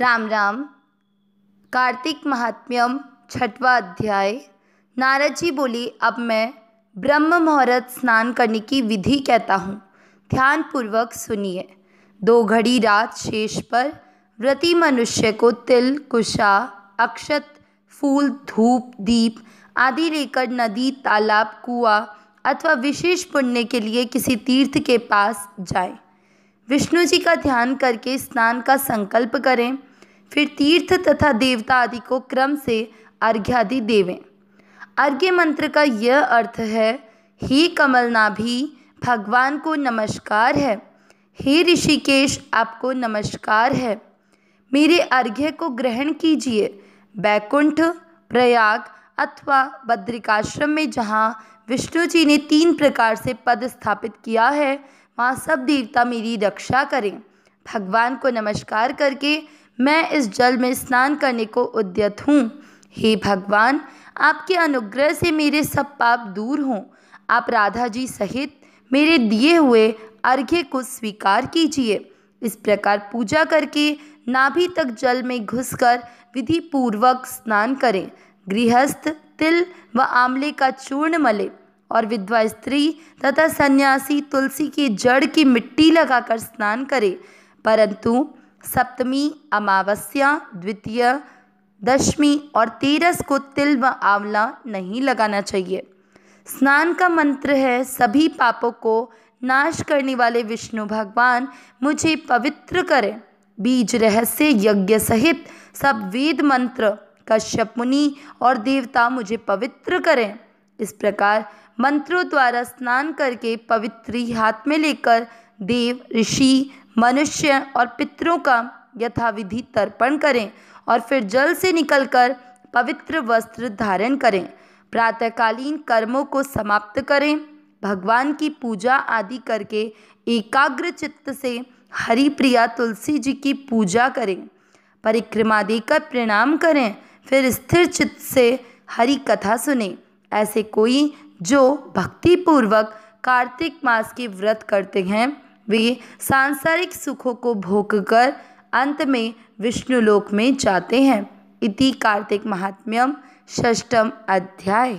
राम राम कार्तिक महात्म्यम छठवा अध्याय नारद जी बोली अब मैं ब्रह्म मुहूर्त स्नान करने की विधि कहता हूँ ध्यानपूर्वक सुनिए दो घड़ी रात शेष पर व्रती मनुष्य को तिल कुशा अक्षत फूल धूप दीप आदि लेकर नदी तालाब कुआ अथवा विशेष पुण्य के लिए किसी तीर्थ के पास जाए विष्णु जी का ध्यान करके स्नान का संकल्प करें फिर तीर्थ तथा देवता आदि को क्रम से अर्घ्यादि देवें अर्घ्य मंत्र का यह अर्थ है ही कमलनाभी भगवान को नमस्कार है हे ऋषिकेश आपको नमस्कार है मेरे अर्घ्य को ग्रहण कीजिए बैकुंठ प्रयाग अथवा बद्रिकाश्रम में जहाँ विष्णु जी ने तीन प्रकार से पद स्थापित किया है वहाँ सब देवता मेरी रक्षा करें भगवान को नमस्कार करके मैं इस जल में स्नान करने को उद्यत हूँ हे भगवान आपके अनुग्रह से मेरे सब पाप दूर हों आप राधा जी सहित मेरे दिए हुए अर्घ्य को स्वीकार कीजिए इस प्रकार पूजा करके नाभि तक जल में घुसकर विधि पूर्वक स्नान करें गृहस्थ तिल व आंवले का चूर्ण मले और विधवा स्त्री तथा सन्यासी तुलसी की जड़ की मिट्टी लगाकर स्नान करें परंतु सप्तमी अमावस्या द्वितीय दशमी और तेरस को तिल व आंवला नहीं लगाना चाहिए स्नान का मंत्र है सभी पापों को नाश करने वाले विष्णु भगवान मुझे पवित्र करें बीज रहस्य यज्ञ सहित सब वेद मंत्र कश्यप मुनि और देवता मुझे पवित्र करें इस प्रकार मंत्रों द्वारा स्नान करके पवित्री हाथ में लेकर देव ऋषि मनुष्य और पितरों का यथाविधि तर्पण करें और फिर जल से निकलकर पवित्र वस्त्र धारण करें प्रातःकालीन कर्मों को समाप्त करें भगवान की पूजा आदि करके एकाग्र चित्त से हरि प्रिया तुलसी जी की पूजा करें परिक्रमा देकर प्रणाम करें फिर स्थिर चित्त से हरि कथा सुने ऐसे कोई जो भक्तिपूर्वक कार्तिक मास के व्रत करते हैं वे सांसारिक सुखों को भोगकर अंत में विष्णुलोक में जाते हैं इति कार्तिक महात्म्यम षष्टम अध्याय